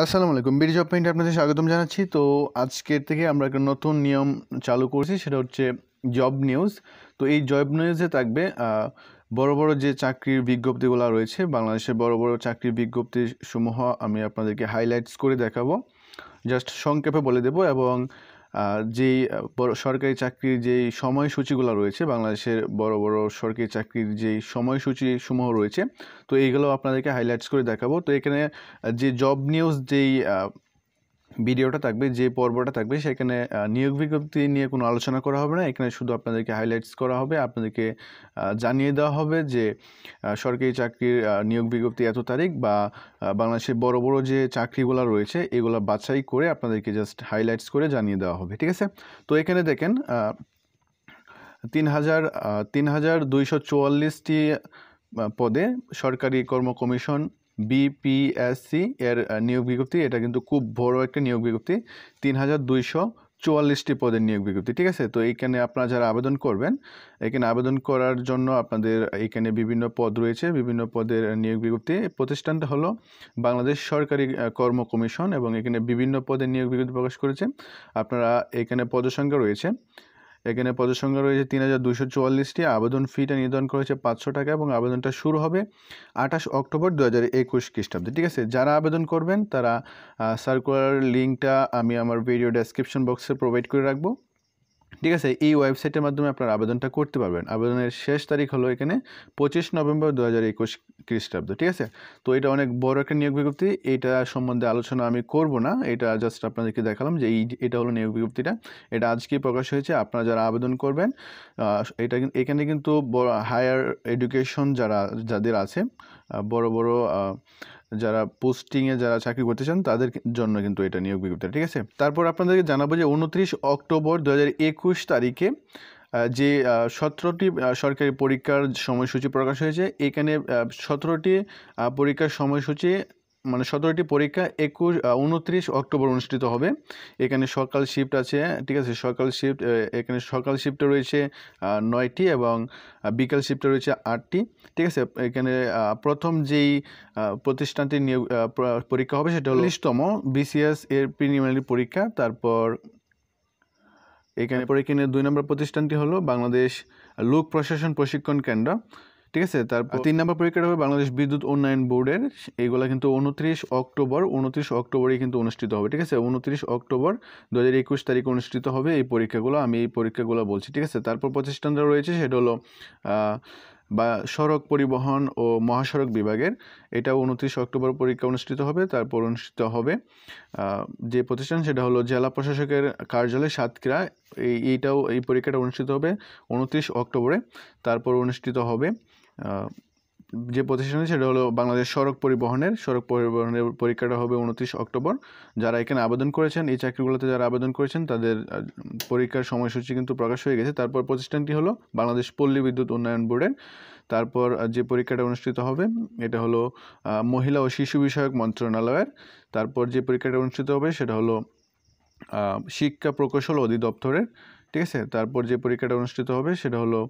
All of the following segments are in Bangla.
আসসালামু আলাইকুম বিডি জব পেন্টে আপনাদের স্বাগতম জানাচ্ছি তো আজকের থেকে আমরা একটা নতুন নিয়ম চালু করছি সেটা হচ্ছে জব নিউজ তো এই জব নিউজে থাকবে বড় বড় যে চাকরির বিজ্ঞপ্তিগুলো রয়েছে বাংলাদেশের বড় বড় চাকরির বিজ্ঞপ্তি সমূহ আমি আপনাদেরকে হাইলাইটস করে দেখাবো জাস্ট সংক্ষেপে বলে দেব এবং যেই সরকারি চাকরির যেই সময়সূচিগুলো রয়েছে বাংলাদেশের বড় বড় সরকারি চাকরির যেই সময়সূচি সমূহ রয়েছে তো এইগুলো আপনাদেরকে হাইলাইটস করে দেখাবো তো এখানে যে জব নিউজ যেই ভিডিওটা থাকবে যে পর্বটা থাকবে সেখানে নিয়োগ বিজ্ঞপ্তি নিয়ে কোনো আলোচনা করা হবে না এখানে শুধু আপনাদেরকে হাইলাইটস করা হবে আপনাদেরকে জানিয়ে দেওয়া হবে যে সরকারি চাকরির নিয়োগ বিজ্ঞপ্তি এত তারিখ বা বাংলাদেশে বড় বড় যে চাকরিগুলো রয়েছে এগুলো বাছাই করে আপনাদেরকে জাস্ট হাইলাইটস করে জানিয়ে দেওয়া হবে ঠিক আছে তো এখানে দেখেন তিন হাজার তিন হাজার দুইশো চুয়াল্লিশটি পদে সরকারি কর্ম কমিশন বিপিএসসি এর নিয়োগ বিজ্ঞপ্তি এটা কিন্তু খুব বড় একটা নিয়োগ বিজ্ঞপ্তি তিন হাজার দুইশো চুয়াল্লিশটি পদের নিয়োগ বিজ্ঞপ্তি ঠিক আছে তো এইখানে আপনারা যারা আবেদন করবেন এখানে আবেদন করার জন্য আপনাদের এখানে বিভিন্ন পদ রয়েছে বিভিন্ন পদের নিয়োগ বিজ্ঞপ্তি প্রতিষ্ঠানটা হলো বাংলাদেশ সরকারি কর্ম কমিশন এবং এখানে বিভিন্ন পদের নিয়োগ বিজ্ঞপ্তি প্রকাশ করেছে আপনারা এখানে পদসংখ্যা রয়েছে এখানে পদের সংখ্যা রয়েছে তিন হাজার দুশো চুয়াল্লিশটি আবেদন ফিটা নির্ধারণ করেছে পাঁচশো টাকা এবং আবেদনটা শুরু হবে আঠাশ অক্টোবর দু হাজার একুশ খ্রিস্টাব্দে ঠিক আছে যারা আবেদন করবেন তারা সার্কুলার লিঙ্কটা আমি আমার ভিডিও ডেসক্রিপশন বক্সে প্রোভাইড করে রাখবো ঠিক আছে এই ওয়েবসাইটের মাধ্যমে আপনারা আবেদনটা করতে পারবেন আবেদনের শেষ তারিখ হলো এখানে পঁচিশ নভেম্বর দু হাজার একুশ খ্রিস্টাব্দ ঠিক আছে তো এটা অনেক বড় একটা নিয়োগ বিজ্ঞপ্তি এটা সম্বন্ধে আলোচনা আমি করব না এটা জাস্ট আপনাদেরকে দেখালাম যে এই এটা হলো নিয়োগ বিজ্ঞপ্তিটা এটা আজকেই প্রকাশ হয়েছে আপনারা যারা আবেদন করবেন এটা এখানে কিন্তু বড় হায়ার এডুকেশন যারা যাদের আছে বড় বড় যারা পোস্টিংয়ে যারা চাকরি করতে চান তাদের জন্য কিন্তু এটা নিয়োগ বিজ্ঞপ্তি ঠিক আছে তারপর আপনাদেরকে জানাবো যে উনত্রিশ অক্টোবর দু তারিখে যে সতেরোটি সরকারি পরীক্ষার সময়সূচি প্রকাশ হয়েছে এখানে সতেরোটি পরীক্ষার সময়সূচি মানে সতেরোটি পরীক্ষা একুশ উনত্রিশ অক্টোবর অনুষ্ঠিত হবে এখানে সকাল শিফট আছে ঠিক আছে সকাল শিফট এখানে সকাল শিফটে রয়েছে নয়টি এবং বিকাল শিফটে রয়েছে আটটি ঠিক আছে এখানে প্রথম যেই প্রতিষ্ঠানটির নিয়োগ পরীক্ষা হবে সেটা হলো উনিশতম বিসিএস এর প্রিমিয়ামারি পরীক্ষা তারপর এখানে পরীক্ষা নিয়ে দুই নম্বর প্রতিষ্ঠানটি হলো বাংলাদেশ লোক প্রশাসন প্রশিক্ষণ কেন্দ্র ঠিক আছে তারপর আচ্ছা। তিন নম্বর পরীক্ষাটা হবে বাংলাদেশ বিদ্যুৎ উন্নয়ন বোর্ডের এগুলো কিন্তু উনত্রিশ অক্টোবর উনত্রিশ অক্টোবরে কিন্তু অনুষ্ঠিত হবে ঠিক আছে উনত্রিশ অক্টোবর দু হাজার একুশ তারিখে অনুষ্ঠিত হবে এই পরীক্ষাগুলো আমি এই পরীক্ষাগুলো বলছি ঠিক আছে তারপর প্রতিষ্ঠানটা রয়েছে সেটা হলো বা সড়ক পরিবহন ও মহাসড়ক বিভাগের এটা উনত্রিশ অক্টোবর পরীক্ষা অনুষ্ঠিত হবে তারপর অনুষ্ঠিত হবে যে প্রতিষ্ঠান সেটা হলো জেলা প্রশাসকের কার্যালয় সাতক্ষীরা এইটাও এই পরীক্ষাটা অনুষ্ঠিত হবে উনত্রিশ অক্টোবরে তারপর অনুষ্ঠিত হবে যে প্রতিষ্ঠানে সেটা হলো বাংলাদেশ সড়ক পরিবহনের সড়ক পরিবহনের পরীক্ষাটা হবে উনত্রিশ অক্টোবর যারা এখানে আবেদন করেছেন এই চাকরিগুলোতে যারা আবেদন করেছেন তাদের পরীক্ষার সময়সূচি কিন্তু প্রকাশ হয়ে গেছে তারপর প্রতিষ্ঠানটি হলো বাংলাদেশ পল্লী বিদ্যুৎ উন্নয়ন বোর্ডের তারপর যে পরীক্ষাটা অনুষ্ঠিত হবে এটা হলো মহিলা ও শিশু বিষয়ক মন্ত্রণালয়ের তারপর যে পরীক্ষাটা অনুষ্ঠিত হবে সেটা হলো শিক্ষা প্রকৌশল অধিদপ্তরের ঠিক আছে তারপর যে পরীক্ষাটা অনুষ্ঠিত হবে সেটা হলো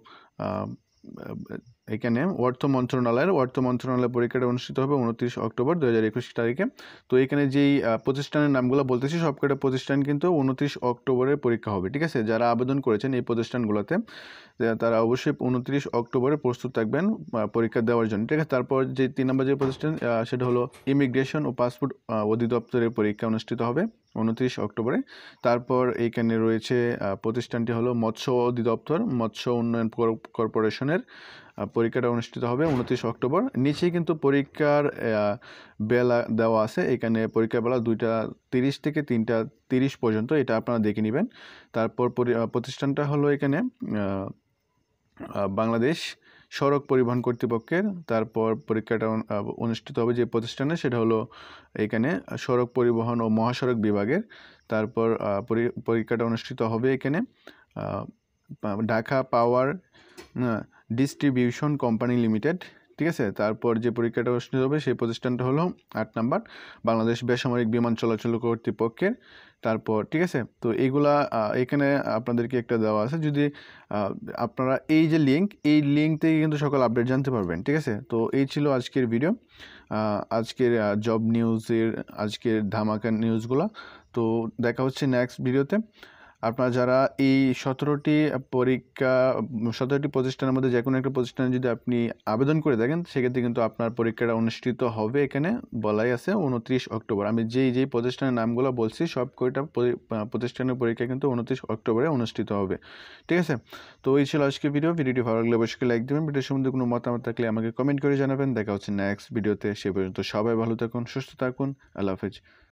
এখানে অর্থ মন্ত্রণালয়ের অর্থ মন্ত্রণালয়ের পরীক্ষাটা অনুষ্ঠিত হবে উনত্রিশ অক্টোবর দু হাজার একুশ তারিখে তো এখানে যেই প্রতিষ্ঠানের নামগুলো বলতেছি সবকটা প্রতিষ্ঠান কিন্তু উনত্রিশ অক্টোবরের পরীক্ষা হবে ঠিক আছে যারা আবেদন করেছেন এই প্রতিষ্ঠানগুলোতে তারা অবশ্যই উনত্রিশ অক্টোবরে প্রস্তুত থাকবেন পরীক্ষা দেওয়ার জন্য ঠিক আছে তারপর যে তিন নম্বর যে প্রতিষ্ঠান সেটা হলো ইমিগ্রেশন ও পাসপোর্ট অধিদপ্তরের পরীক্ষা অনুষ্ঠিত হবে উনত্রিশ অক্টোবরে তারপর এইখানে রয়েছে প্রতিষ্ঠানটি হলো মৎস্য অধিদপ্তর মৎস্য উন্নয়ন কর্পোরেশনের পরীক্ষাটা অনুষ্ঠিত হবে উনত্রিশ অক্টোবর নিচে কিন্তু পরীক্ষার বেলা দেওয়া আছে এখানে পরীক্ষার বেলা দুইটা তিরিশ থেকে তিনটা তিরিশ পর্যন্ত এটা আপনারা দেখে নেবেন তারপর প্রতিষ্ঠানটা হলো এখানে বাংলাদেশ সড়ক পরিবহন কর্তৃপক্ষের তারপর পরীক্ষাটা অনুষ্ঠিত হবে যে প্রতিষ্ঠানে সেটা হলো এখানে সড়ক পরিবহন ও মহাসড়ক বিভাগের তারপর পরীক্ষাটা অনুষ্ঠিত হবে এখানে Dhaka power distribution company limited ঠিক আছে তারপর যে পরীক্ষাটা অনুষ্ঠিত হবে সেই প্রতিষ্ঠানটা হলো আট নাম্বার বাংলাদেশ বেসামরিক বিমান চলাচল কর্তৃপক্ষের তারপর ঠিক আছে তো এইগুলা এখানে আপনাদেরকে একটা দেওয়া আছে যদি আপনারা এই যে লিঙ্ক এই লিঙ্ক থেকে কিন্তু সকল আপডেট জানতে পারবেন ঠিক আছে তো এই ছিল আজকের ভিডিও আজকের জব নিউজের আজকের ধামাকা নিউজগুলো তো দেখা হচ্ছে নেক্সট ভিডিওতে আপনারা যারা এই সতেরোটি পরীক্ষা সতেরোটি প্রতিষ্ঠানের মধ্যে যে কোনো একটা প্রতিষ্ঠানে যদি আপনি আবেদন করে থাকেন সেক্ষেত্রে কিন্তু আপনার পরীক্ষাটা অনুষ্ঠিত হবে এখানে বলাই আছে উনত্রিশ অক্টোবর আমি যেই যেই প্রতিষ্ঠানের নামগুলো বলছি সব কয়টা প্রতিষ্ঠানের পরীক্ষা কিন্তু উনত্রিশ অক্টোবরে অনুষ্ঠিত হবে ঠিক আছে তো এই ছিল আজকে ভিডিও ভিডিওটি ভালো লাগলে অবশ্যই লাইক দেবেন ভিডিও সম্বন্ধে কোনো মতামত থাকলে আমাকে কমেন্ট করে জানাবেন দেখা হচ্ছে নেক্সট ভিডিওতে সে পর্যন্ত সবাই ভালো থাকুন সুস্থ থাকুন আল্লাহ হাফেজ